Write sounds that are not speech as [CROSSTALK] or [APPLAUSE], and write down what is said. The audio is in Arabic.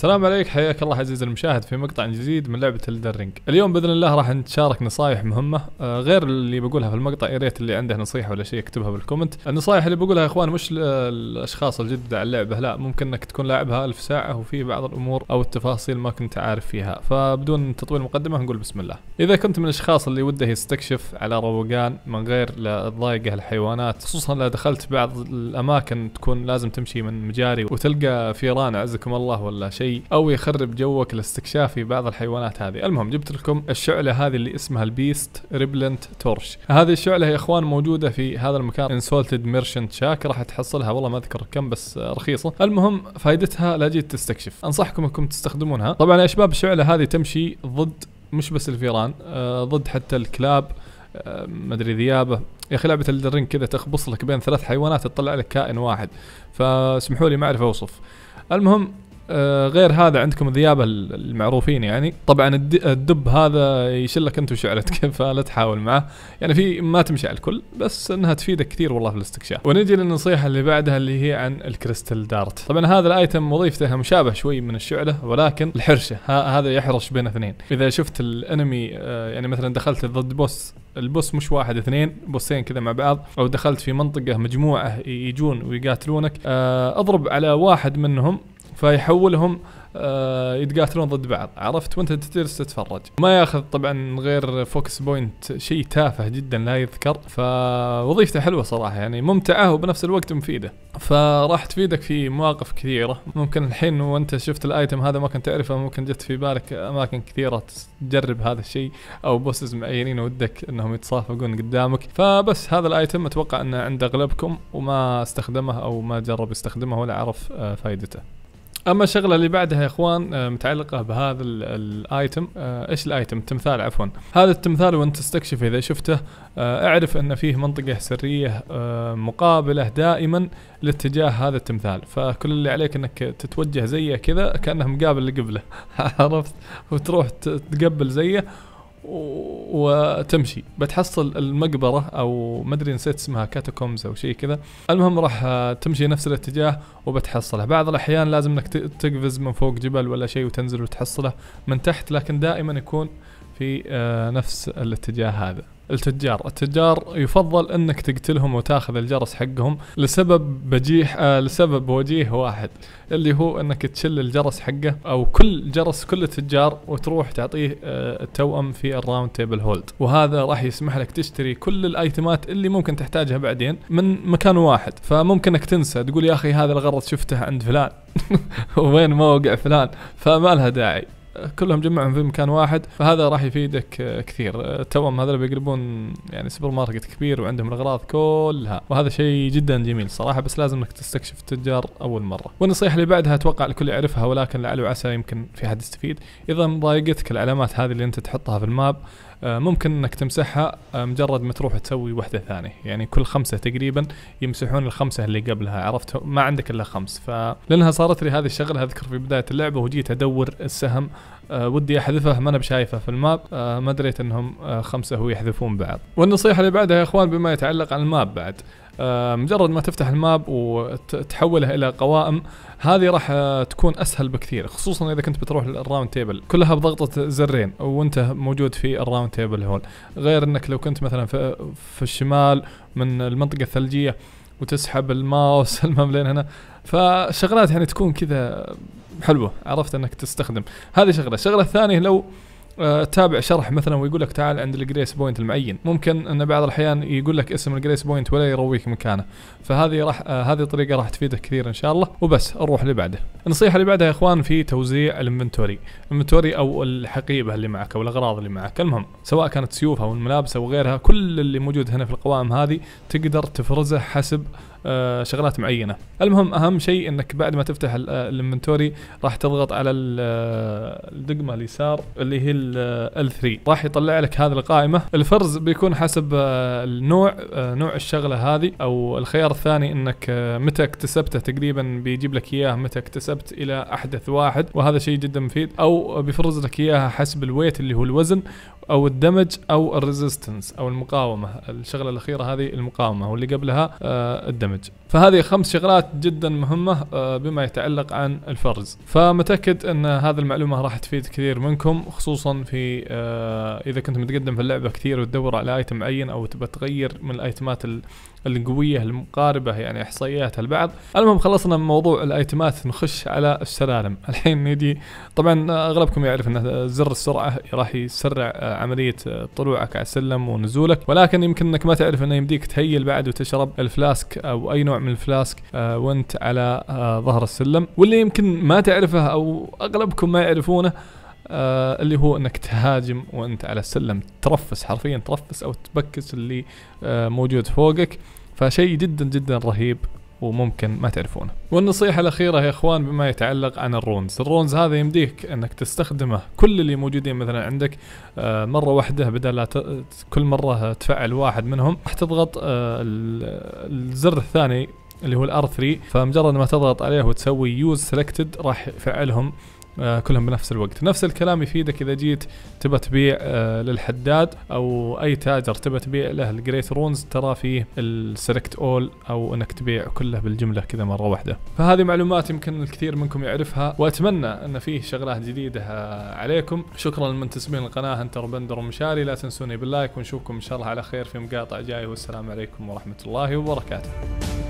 السلام عليك حياك الله عزيزي المشاهد في مقطع جديد من لعبة الدرينج اليوم بإذن الله راح نتشارك نصائح مهمة آه غير اللي بقولها في المقطع يا ريت اللي عنده نصيحة ولا شيء يكتبها بالكومنت النصائح اللي بقولها يا اخوان مش الاشخاص الجدد على اللعبة لا ممكن انك تكون لاعبها ألف ساعة وفي بعض الامور او التفاصيل ما كنت عارف فيها فبدون تطويل مقدمة نقول بسم الله اذا كنت من الاشخاص اللي وده يستكشف على روقان من غير لا تضايقه الحيوانات خصوصا لو دخلت بعض الاماكن تكون لازم تمشي من مجاري وتلقى فيران عزكم الله ولا شيء شيء او يخرب جوك لاستكشاف بعض الحيوانات هذه المهم جبت لكم الشعلة هذه اللي اسمها البيست ريبلنت تورش هذه الشعلة يا اخوان موجودة في هذا المكان انسولتد ميرشنت شاك راح تحصلها والله ما اذكر كم بس رخيصة المهم فائدتها لا جيت تستكشف انصحكم انكم تستخدمونها طبعا يا شباب الشعلة هذه تمشي ضد مش بس الفيران آه، ضد حتى الكلاب آه، مدري ذيابه يا اخي لعبه الدرين كذا تخبص لك بين ثلاث حيوانات تطلع لك كائن واحد فاسمحوا لي ما اعرف اوصف المهم آه، غير هذا عندكم الذيابه المعروفين يعني طبعا الدب هذا يشلك انت وشعلتك [LAUGHS] فلا تحاول معه يعني في ما تمشي على الكل بس انها تفيدك كثير والله في الاستكشاف ونجي للنصيحه اللي بعدها اللي هي عن الكريستال دارت طبعا هذا الايتم وظيفته مشابه شوي من الشعله ولكن الحرشه هذا يحرش بين اثنين اذا شفت الانمي آه، يعني مثلا دخلت ضد بوس البوس مش واحد اثنين بوسين كذا مع بعض او دخلت في منطقه مجموعه يجون ويقاتلونك آه، اضرب على واحد منهم فيحولهم آه، يتقاتلون ضد بعض عرفت وانت تجلس تتفرج ما ياخذ طبعا غير فوكس بوينت شيء تافه جدا لا يذكر فوظيفته حلوه صراحه يعني ممتعه وبنفس الوقت مفيده فراح تفيدك في مواقف كثيره ممكن الحين وانت شفت الايتم هذا ما كنت تعرفه ممكن جت في بالك اماكن كثيره تجرب هذا الشيء او بوسز معينين ودك انهم يتصافقون قدامك فبس هذا الايتم اتوقع انه عند اغلبكم وما استخدمه او ما جرب يستخدمه ولا عرف آه، فائدته اما الشغله اللي بعدها يا اخوان آه، متعلقه بهذا الايتم آه، ايش الايتم التمثال عفوا هذا التمثال وانت تستكشف اذا شفته آه، اعرف ان فيه منطقه سريه مقابله دائما لاتجاه هذا التمثال فكل اللي عليك انك تتوجه زيه كذا كانه مقابل اللي قبله [LAUGHS] عرفت وتروح تقبل زيه وتمشي بتحصل المقبرة أو ما أدري نسيت اسمها كاتاكومز أو شيء كذا المهم راح آه، تمشي نفس الاتجاه وبتحصله بعض الأحيان لازم أنك تقفز من فوق جبل ولا شيء وتنزل وتحصله من تحت لكن دائما يكون في آه، نفس الاتجاه هذا التجار التجار يفضل انك تقتلهم وتاخذ الجرس حقهم لسبب بجيح آه لسبب وجيه واحد اللي هو انك تشل الجرس حقه او كل جرس كل تجار وتروح تعطيه آه التوأم في الراوند تيبل هولد وهذا راح يسمح لك تشتري كل الايتمات اللي ممكن تحتاجها بعدين من مكان واحد فممكن انك تنسى تقول يا اخي هذا الغرض شفته عند فلان [LAUGHS] وين موقع فلان فما لها داعي كلهم جمعهم في مكان واحد فهذا راح يفيدك آه، كثير آه، توام هذول بيقلبون يعني سوبر ماركت كبير وعندهم الاغراض كلها وهذا شيء جدا جميل صراحه بس لازم انك تستكشف التجار اول مره والنصيحه اللي بعدها اتوقع الكل يعرفها ولكن لعل وعسى يمكن في احد يستفيد اذا مضايقتك العلامات هذه اللي انت تحطها في الماب آه، ممكن انك تمسحها آه، مجرد ما تروح تسوي وحده ثانيه يعني كل خمسه تقريبا يمسحون الخمسه اللي قبلها عرفت ما عندك الا خمس فلانها صارت لي هذه الشغله اذكر في بدايه اللعبه وجيت ادور السهم آه، ودي احذفه ما انا بشايفه في الماب ما دريت انهم خمسه ويحذفون بعض والنصيحه اللي بعدها يا اخوان بما يتعلق عن الماب بعد آه، مجرد ما تفتح الماب وتحوله الى قوائم هذه راح آه، تكون اسهل بكثير خصوصا اذا كنت بتروح للراوند تيبل كلها بضغطه زرين وانت موجود في الراوند تيبل هول غير انك لو كنت مثلا في, في الشمال من المنطقه الثلجيه وتسحب الماوس [LAUGHS] المهم لين هنا فشغلات يعني تكون كذا حلوه عرفت انك تستخدم هذه شغله الشغله الثانيه لو آه، تابع شرح مثلا ويقول لك تعال عند الجريس بوينت المعين ممكن ان بعض الاحيان يقول لك اسم الجريس بوينت ولا يرويك مكانه فهذه راح آه، هذه الطريقه راح تفيدك كثير ان شاء الله وبس نروح اللي بعده النصيحه اللي بعدها يا اخوان في توزيع الانفنتوري الانفنتوري او الحقيبه اللي معك او الاغراض اللي معك المهم سواء كانت سيوف او الملابس او غيرها كل اللي موجود هنا في القوائم هذه تقدر تفرزه حسب آه، شغلات معينه المهم اهم شيء انك بعد ما تفتح آه، الانفنتوري راح تضغط على آه، الدقمه اليسار اللي هي ال 3 راح يطلع لك هذه القائمه الفرز بيكون حسب النوع نوع الشغله هذه او الخيار الثاني انك متى اكتسبته تقريبا بيجيب لك اياه متى اكتسبت الى احدث واحد وهذا شيء جدا مفيد او بيفرز لك اياها حسب الويت اللي هو الوزن او الدمج او الريزيستنس او المقاومه الشغله الاخيره هذه المقاومه واللي قبلها آه، الدمج فهذه خمس شغلات جدا مهمه آه، بما يتعلق عن الفرز فمتاكد ان هذه المعلومه راح تفيد كثير منكم خصوصا في آه، اذا كنت متقدم في اللعبه كثير وتدور على ايتم معين او تبى تغير من الايتمات القويه المقاربه يعني احصائياتها البعض المهم خلصنا من موضوع الايتمات نخش على السلالم الحين نجي طبعا اغلبكم يعرف ان زر السرعه راح يسرع عمليه آه، طلوعك على السلم ونزولك ولكن يمكن انك ما تعرف انه يمديك تهيل بعد وتشرب الفلاسك او اي نوع من الفلاسك آه، وانت على آه، ظهر السلم واللي يمكن ما تعرفه او اغلبكم ما يعرفونه آه اللي هو انك تهاجم وانت على السلم ترفس حرفيا ترفس او تبكس اللي آه موجود فوقك فشيء جدا جدا رهيب وممكن ما تعرفونه والنصيحة الأخيرة يا إخوان بما يتعلق عن الرونز الرونز هذا يمديك أنك تستخدمه كل اللي موجودين مثلا عندك آه، مرة واحدة بدل لا كل مرة تفعل واحد منهم راح تضغط آه، الزر الثاني اللي هو الار 3 فمجرد ما تضغط عليه وتسوي يوز سيلكتد راح يفعلهم آه، كلهم بنفس الوقت نفس الكلام يفيدك اذا جيت تبى تبيع آه، للحداد او اي تاجر تبى تبيع له الجريت رونز ترى فيه السلكت اول او انك تبيع كله بالجمله كذا مره واحده فهذه معلومات يمكن الكثير منكم يعرفها واتمنى ان فيه شغلات جديده آه، عليكم شكرا للمنتسبين القناه هنتر بندر ومشاري لا تنسوني باللايك ونشوفكم ان شاء الله على خير في مقاطع جايه والسلام عليكم ورحمه الله وبركاته